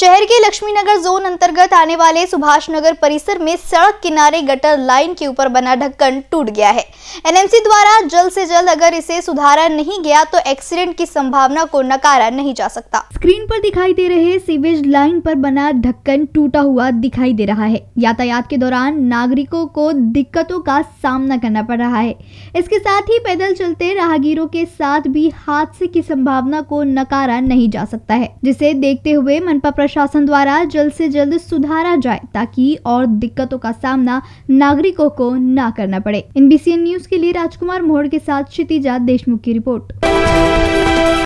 शहर के लक्ष्मीनगर जोन अंतर्गत आने वाले सुभाष नगर परिसर में सड़क किनारे गटर लाइन के ऊपर बना ढक्कन टूट गया है एनएमसी द्वारा जल्द से जल्द अगर इसे सुधारा नहीं गया तो एक्सीडेंट की संभावना को नकारा नहीं जा सकता स्क्रीन पर दिखाई दे रहे सीवेज लाइन पर बना ढक्कन टूटा हुआ दिखाई दे रहा है यातायात के दौरान नागरिकों को दिक्कतों का सामना करना पड़ रहा है इसके साथ ही पैदल चलते राहगीरों के साथ भी हादसे की संभावना को नकारा नहीं जा सकता है जिसे देखते हुए मनपा प्रशासन द्वारा जल्द से जल्द सुधारा जाए ताकि और दिक्कतों का सामना नागरिकों को ना करना पड़े इन न्यूज के लिए राजकुमार मोहड़ के साथ क्षितिजा देशमुख की रिपोर्ट